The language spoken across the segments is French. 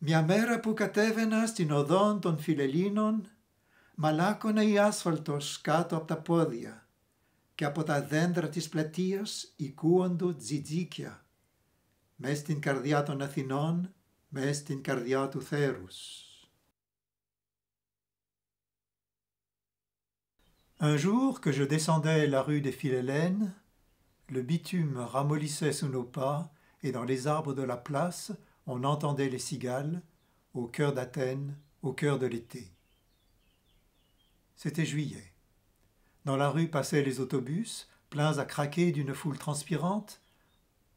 Μια μέρα που κατέβαινα στην οδόν των φιλελίνων, μαλάκωνε η άσφαλτος κάτω από τα πόδια και από τα δέντρα της πλατείας οικούοντο τζιτζίκια, μες στην καρδιά των Αθηνών, μες στην καρδιά του θέρους. Un jour que je descendais la rue des Filélènes, le bitume ramollissait sous nos pas et dans les arbres de la place, on entendait les cigales au cœur d'Athènes, au cœur de l'été. C'était juillet. Dans la rue passaient les autobus, pleins à craquer d'une foule transpirante,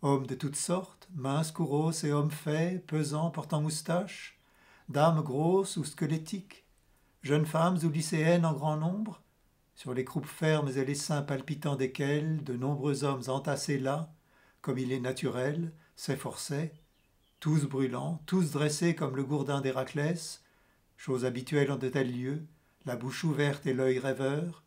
hommes de toutes sortes, minces, courosses et hommes faits, pesants, portant moustaches, dames grosses ou squelettiques, jeunes femmes ou lycéennes en grand nombre, sur les croupes fermes et les seins palpitants desquels de nombreux hommes entassés là, comme il est naturel, s'efforçaient, tous brûlants, tous dressés comme le gourdin d'Héraclès, chose habituelle en de tels lieux, la bouche ouverte et l'œil rêveur,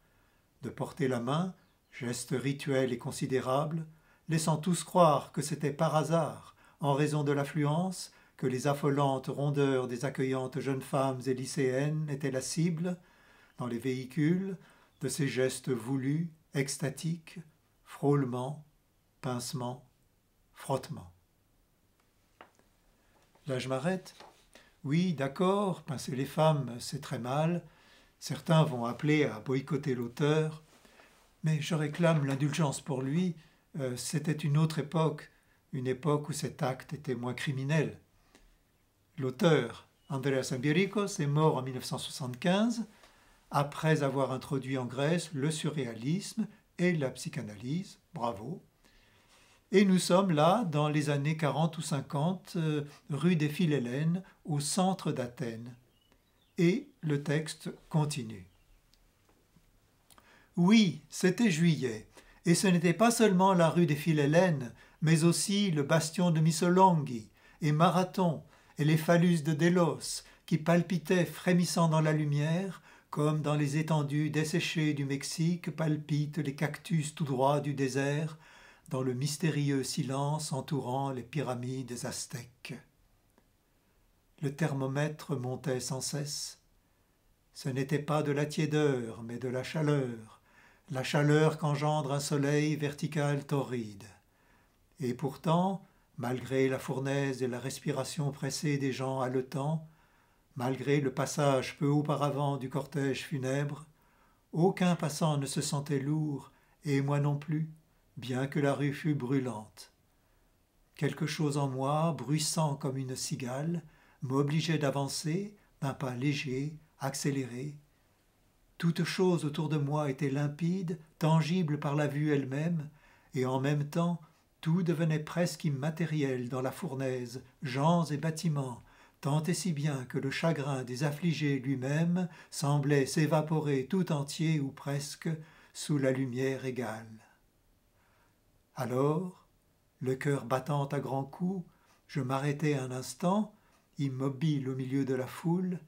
de porter la main, geste rituel et considérable, laissant tous croire que c'était par hasard, en raison de l'affluence, que les affolantes rondeurs des accueillantes jeunes femmes et lycéennes étaient la cible, dans les véhicules, de ces gestes voulus, extatiques, frôlements, pincements, frottements. Là, je m'arrête. Oui, d'accord, pincer les femmes, c'est très mal. Certains vont appeler à boycotter l'auteur. Mais je réclame l'indulgence pour lui. Euh, c'était une autre époque, une époque où cet acte était moins criminel. L'auteur, Andreas Ambiricos, est mort en 1975 après avoir introduit en Grèce le surréalisme et la psychanalyse. Bravo. Et nous sommes là dans les années 40 ou 50, euh, rue des Philélènes, au centre d'Athènes. Et le texte continue. Oui, c'était juillet, et ce n'était pas seulement la rue des Philélènes, mais aussi le bastion de Missolonghi, et Marathon, et les phallus de Délos, qui palpitaient frémissant dans la lumière, comme dans les étendues desséchées du Mexique palpitent les cactus tout droits du désert, dans le mystérieux silence entourant les pyramides des Aztèques. Le thermomètre montait sans cesse. Ce n'était pas de la tiédeur, mais de la chaleur, la chaleur qu'engendre un soleil vertical torride. Et pourtant, malgré la fournaise et la respiration pressée des gens haletants, malgré le passage peu auparavant du cortège funèbre, aucun passant ne se sentait lourd, et moi non plus bien que la rue fût brûlante. Quelque chose en moi, bruissant comme une cigale, m'obligeait d'avancer d'un pas léger, accéléré. Toute chose autour de moi était limpide, tangible par la vue elle-même, et en même temps tout devenait presque immatériel dans la fournaise, gens et bâtiments, tant et si bien que le chagrin des affligés lui-même semblait s'évaporer tout entier ou presque sous la lumière égale. Alors, le cœur battant à grands coups, je m'arrêtai un instant, immobile au milieu de la foule,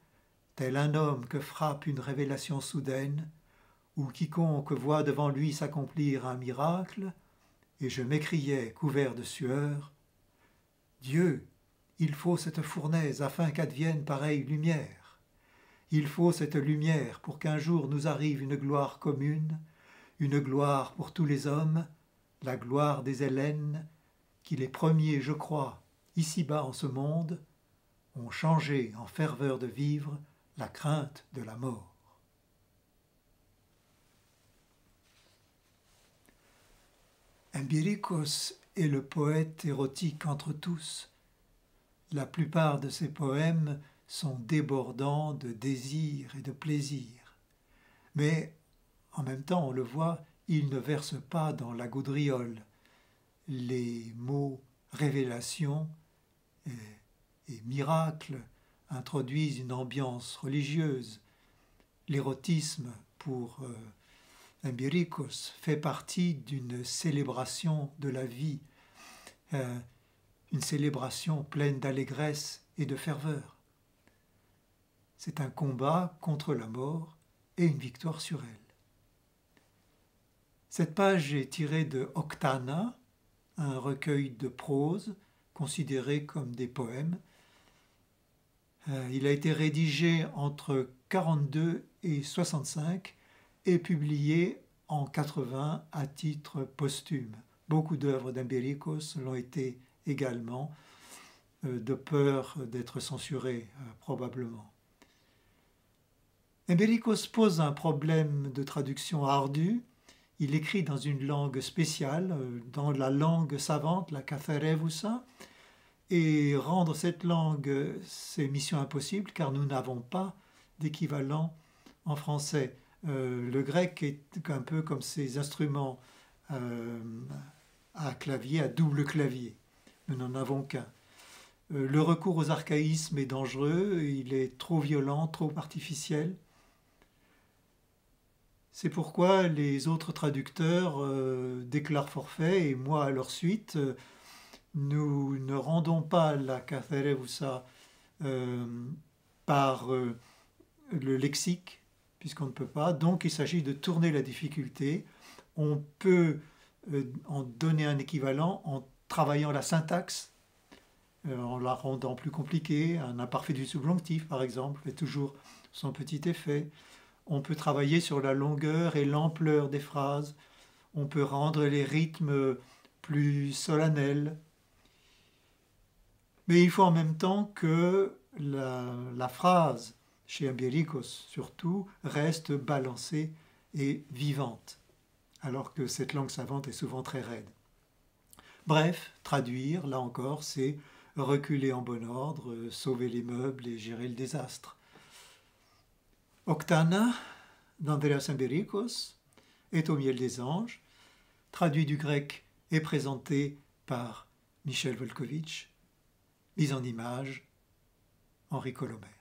tel un homme que frappe une révélation soudaine, ou quiconque voit devant lui s'accomplir un miracle, et je m'écriai, couvert de sueur, Dieu, il faut cette fournaise afin qu'advienne pareille lumière. Il faut cette lumière pour qu'un jour nous arrive une gloire commune, une gloire pour tous les hommes, la gloire des Hélènes, qui les premiers, je crois, ici-bas en ce monde, ont changé en ferveur de vivre la crainte de la mort. Empiricus est le poète érotique entre tous. La plupart de ses poèmes sont débordants de désir et de plaisir. Mais en même temps, on le voit, il ne verse pas dans la gaudriole les mots révélation et, miracle introduisent une ambiance religieuse. L'érotisme pour euh, fait partie d'une célébration de la vie, euh, une célébration pleine d'allégresse et de ferveur. C'est un combat contre la mort et une victoire sur elle. Cette page est tirée de Octana, un recueil de prose considéré comme des poèmes. Euh, il a été rédigé entre 42 et 65 et publié en 80 à titre posthume. Beaucoup d'œuvres d'Embericos l'ont été également, euh, de peur d'être censurées euh, probablement. Embericos pose un problème de traduction ardu il écrit dans une langue spéciale, euh, dans la langue savante, la ça, et rendre cette langue, c'est mission impossible, car nous n'avons pas d'équivalent en français. Euh, le grec est un peu comme ces instruments euh, à clavier, à double clavier. Nous n'en avons qu'un. le recours aux archaïsmes est dangereux, il est trop violent, trop artificiel. C'est pourquoi les autres traducteurs euh, déclarent forfait et moi à leur suite. Euh, nous ne rendons pas la ou euh, par euh, le lexique, puisqu'on ne peut pas. Donc il s'agit de tourner la difficulté. On peut en donner un équivalent en travaillant la syntaxe, en la rendant plus compliquée. Un imparfait du subjonctif, par exemple, fait toujours son petit effet. On peut travailler sur la longueur et l'ampleur des phrases. On peut rendre les rythmes plus solennels. Mais il faut en même temps que la, phrase, chez Ambiélicos surtout, reste balancée et vivante, alors que cette langue savante est souvent très raide. Bref, traduire, là encore, c'est reculer en bon ordre, sauver les meubles et gérer le désastre. Octana d'Andreas Imbericos est au miel des anges, traduit du grec et présenté par Michel Volkovitch, mise en image Henri Colomer.